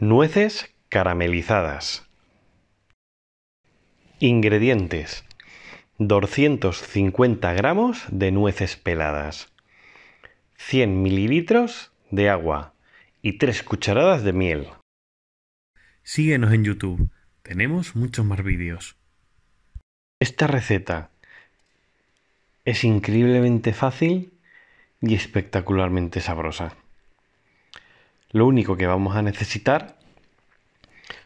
Nueces caramelizadas. Ingredientes. 250 gramos de nueces peladas, 100 mililitros de agua y 3 cucharadas de miel. Síguenos en YouTube, tenemos muchos más vídeos. Esta receta es increíblemente fácil y espectacularmente sabrosa. Lo único que vamos a necesitar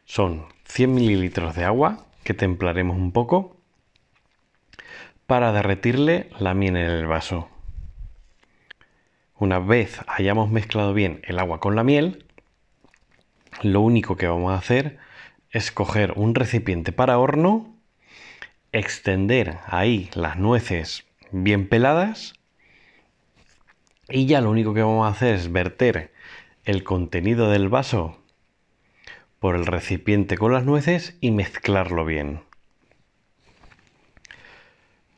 son 100 mililitros de agua que templaremos un poco para derretirle la miel en el vaso. Una vez hayamos mezclado bien el agua con la miel, lo único que vamos a hacer es coger un recipiente para horno, extender ahí las nueces bien peladas y ya lo único que vamos a hacer es verter el contenido del vaso por el recipiente con las nueces y mezclarlo bien.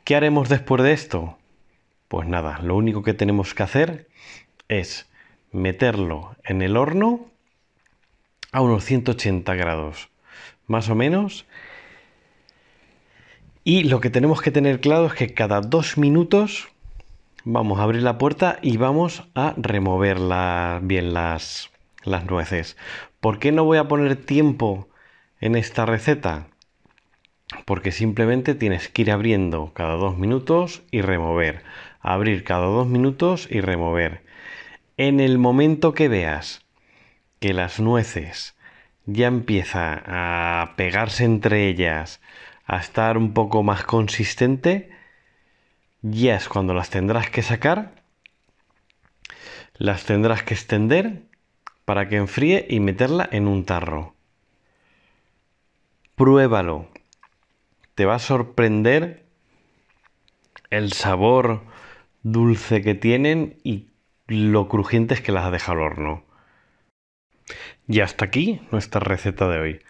¿Qué haremos después de esto? Pues nada, lo único que tenemos que hacer es meterlo en el horno a unos 180 grados, más o menos. Y lo que tenemos que tener claro es que cada dos minutos Vamos a abrir la puerta y vamos a remover bien las, las nueces. ¿Por qué no voy a poner tiempo en esta receta? Porque simplemente tienes que ir abriendo cada dos minutos y remover. Abrir cada dos minutos y remover. En el momento que veas que las nueces ya empieza a pegarse entre ellas, a estar un poco más consistente, ya es cuando las tendrás que sacar, las tendrás que extender para que enfríe y meterla en un tarro. Pruébalo. Te va a sorprender el sabor dulce que tienen y lo crujientes que las deja al horno. Y hasta aquí nuestra receta de hoy.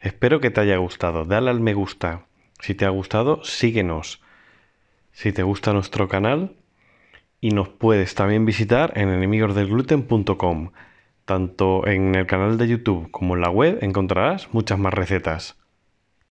Espero que te haya gustado. Dale al me gusta. Si te ha gustado, síguenos si te gusta nuestro canal y nos puedes también visitar en enemigosdelgluten.com. Tanto en el canal de YouTube como en la web encontrarás muchas más recetas.